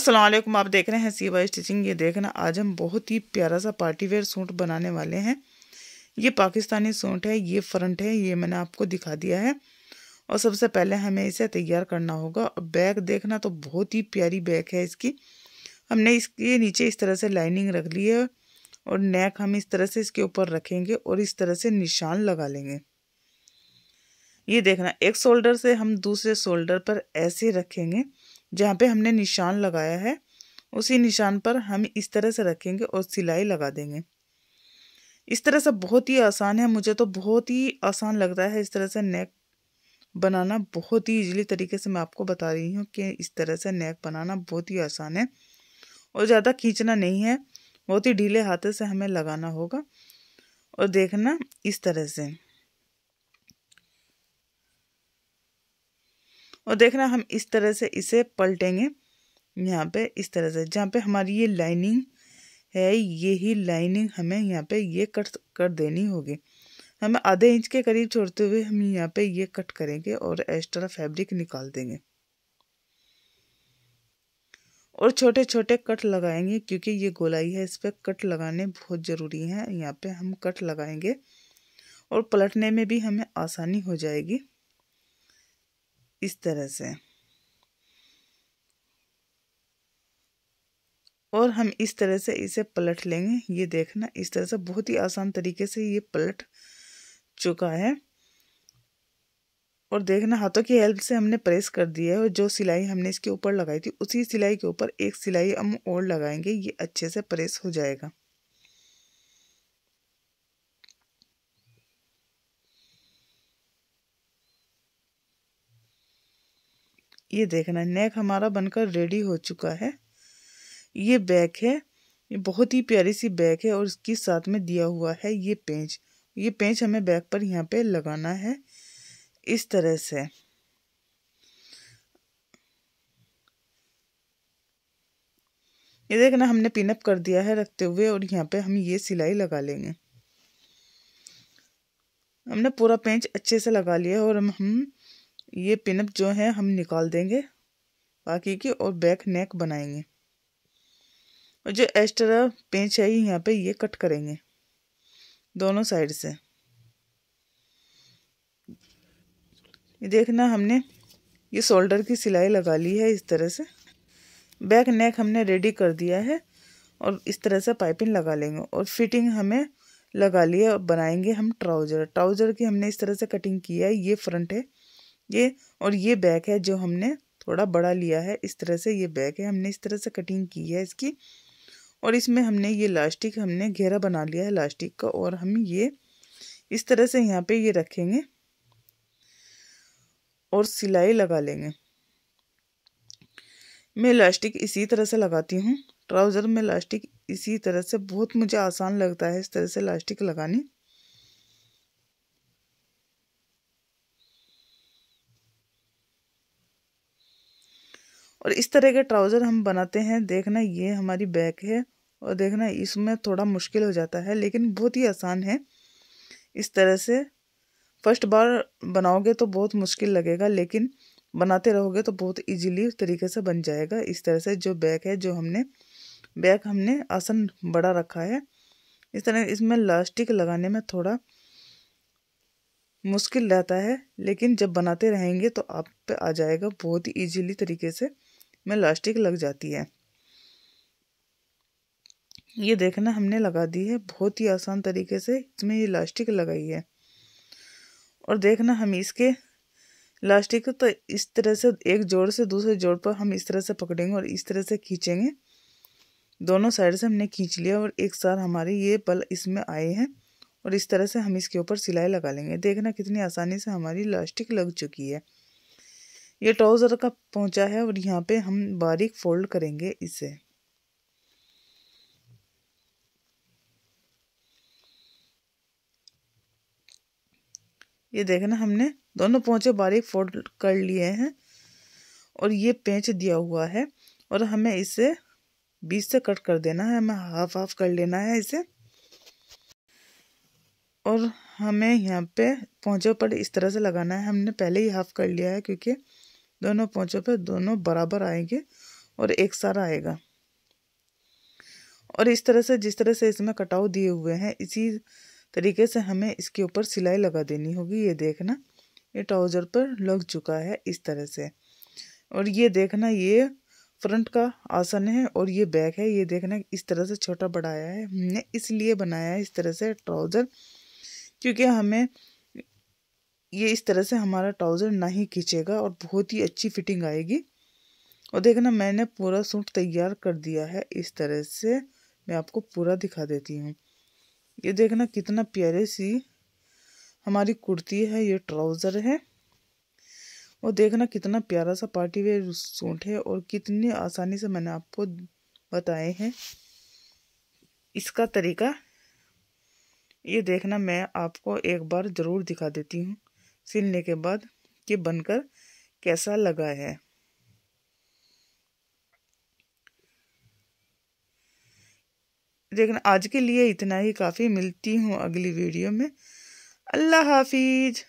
असलम आप देख रहे हैं सी वाई स्टिचिंग ये देखना आज हम बहुत ही प्यारा सा पार्टी वेयर सूट बनाने वाले हैं ये पाकिस्तानी सूट है ये फ्रंट है ये मैंने आपको दिखा दिया है और सबसे पहले हमें इसे तैयार करना होगा और बैग देखना तो बहुत ही प्यारी बैग है इसकी हमने इसके नीचे इस तरह से लाइनिंग रख ली है और नेक हम इस तरह से इसके ऊपर रखेंगे और इस तरह से निशान लगा लेंगे ये देखना एक शोल्डर से हम दूसरे शोल्डर पर ऐसे रखेंगे जहाँ पे हमने निशान लगाया है उसी निशान पर हम इस तरह से रखेंगे और सिलाई लगा देंगे इस तरह से बहुत ही आसान है मुझे तो बहुत ही आसान लग रहा है इस तरह से नेक बनाना बहुत ही इजीली तरीके से मैं आपको बता रही हूँ कि इस तरह से नेक बनाना बहुत ही आसान है और ज़्यादा खींचना नहीं है बहुत ही ढीले हाथों से हमें लगाना होगा और देखना इस तरह से और देखना हम इस तरह से इसे पलटेंगे यहाँ पे इस तरह से जहाँ पे हमारी ये लाइनिंग है ये ही लाइनिंग हमें यहाँ पे ये कट कर देनी होगी हमें आधे इंच के करीब छोड़ते हुए हम यहाँ पे ये कट करेंगे और एक्स्ट्रा फैब्रिक निकाल देंगे और छोटे छोटे कट लगाएंगे क्योंकि ये गोलाई है इस पर कट लगाने बहुत ज़रूरी है यहाँ पे हम कट लगाएंगे और पलटने में भी हमें आसानी हो जाएगी इस तरह से और हम इस तरह से इसे पलट लेंगे ये देखना इस तरह से बहुत ही आसान तरीके से ये पलट चुका है और देखना हाथों की हेल्प से हमने प्रेस कर दिया है और जो सिलाई हमने इसके ऊपर लगाई थी उसी सिलाई के ऊपर एक सिलाई हम और लगाएंगे ये अच्छे से प्रेस हो जाएगा ये देखना नेक हमारा बनकर रेडी हो चुका है ये बैक है ये बहुत ही प्यारी सी बैक है और इसके साथ में दिया हुआ है ये पेंच ये पेंच हमें बैक पर यहाँ पे लगाना है इस तरह से ये देखना हमने पिनअप कर दिया है रखते हुए और यहाँ पे हम ये सिलाई लगा लेंगे हमने पूरा पेंच अच्छे से लगा लिया है और हम ये पिनअप जो है हम निकाल देंगे बाकी की और बैक नेक बनाएंगे और जो एक्स्ट्रा पेंच है यहाँ पे ये कट करेंगे दोनों साइड से ये देखना हमने ये शोल्डर की सिलाई लगा ली है इस तरह से बैक नेक हमने रेडी कर दिया है और इस तरह से पाइपिंग लगा लेंगे और फिटिंग हमें लगा लिया और बनाएंगे हम ट्राउज़र ट्राउज़र की हमने इस तरह से कटिंग किया है ये फ्रंट है ये और ये बैक है जो हमने थोड़ा बड़ा लिया है इस तरह से ये बैक है हमने इस तरह से कटिंग की है इसकी और इसमें हमने ये लास्टिक हमने घेरा बना लिया है लास्टिक का और हम ये इस तरह से यहाँ पे ये रखेंगे और सिलाई लगा लेंगे मैं इलास्टिक इसी तरह से लगाती हूँ ट्राउज़र में इलास्टिक इसी तरह से बहुत मुझे आसान लगता है इस तरह से इलास्टिक लगानी और इस तरह के ट्राउज़र हम बनाते हैं देखना ये हमारी बैक है और देखना इसमें थोड़ा मुश्किल हो जाता है लेकिन बहुत ही आसान है इस तरह से फर्स्ट बार बनाओगे तो बहुत मुश्किल लगेगा लेकिन बनाते रहोगे तो बहुत इजीली तरीके से बन जाएगा इस तरह से जो बैक है जो हमने बैक हमने आसन बड़ा रखा है इस तरह इसमें लास्टिक लगाने में थोड़ा मुश्किल रहता है लेकिन जब बनाते रहेंगे तो आप पे आ जाएगा बहुत ही ईजीली तरीके से में लास्टिक लग जाती है ये देखना हमने लगा दी है बहुत ही आसान तरीके से इसमें ये लास्टिक लगाई है और देखना हम इसके लास्टिक तो इस तरह से एक जोड़ से दूसरे जोड़ पर हम इस तरह से पकड़ेंगे और इस तरह से खींचेंगे दोनों साइड से हमने खींच लिया और एक साथ हमारे ये पल इसमें आए हैं और इस तरह से हम इसके ऊपर सिलाई लगा लेंगे देखना कितनी आसानी से हमारी लास्टिक लग चुकी है ये ट्राउज़र का पहुंचा है और यहाँ पे हम बारीक फोल्ड करेंगे इसे ये देखना हमने दोनों पहुंचे बारीक फोल्ड कर लिए हैं और ये पेंच दिया हुआ है और हमें इसे बीच से कट कर देना है हमें हाफ हाफ कर लेना है इसे और हमें यहाँ पे पहुंचे पर इस तरह से लगाना है हमने पहले ही हाफ कर लिया है क्योंकि दोनों पहुँचों पर तो दोनों बराबर आएंगे और एक सारा आएगा और इस तरह से जिस तरह से इसमें कटाव दिए हुए हैं इसी तरीके से हमें इसके ऊपर सिलाई लगा देनी होगी ये देखना ये ट्राउज़र पर लग चुका है इस तरह से और ये देखना ये फ्रंट का आसन है और ये बैक है ये देखना इस तरह से छोटा बढ़ाया है हमने इसलिए बनाया है इस तरह से ट्राउज़र क्योंकि हमें ये इस तरह से हमारा ट्राउज़र ना ही खींचेगा और बहुत ही अच्छी फिटिंग आएगी और देखना मैंने पूरा सूट तैयार कर दिया है इस तरह से मैं आपको पूरा दिखा देती हूँ ये देखना कितना प्यारे सी हमारी कुर्ती है ये ट्राउज़र है और देखना कितना प्यारा सा पार्टी वेयर सूट है और कितनी आसानी से मैंने आपको बताए हैं इसका तरीका ये देखना मैं आपको एक बार ज़रूर दिखा देती हूँ सिलने के बाद कि बनकर कैसा लगा है लेकिन आज के लिए इतना ही काफ़ी मिलती हूँ अगली वीडियो में अल्लाह हाफिज़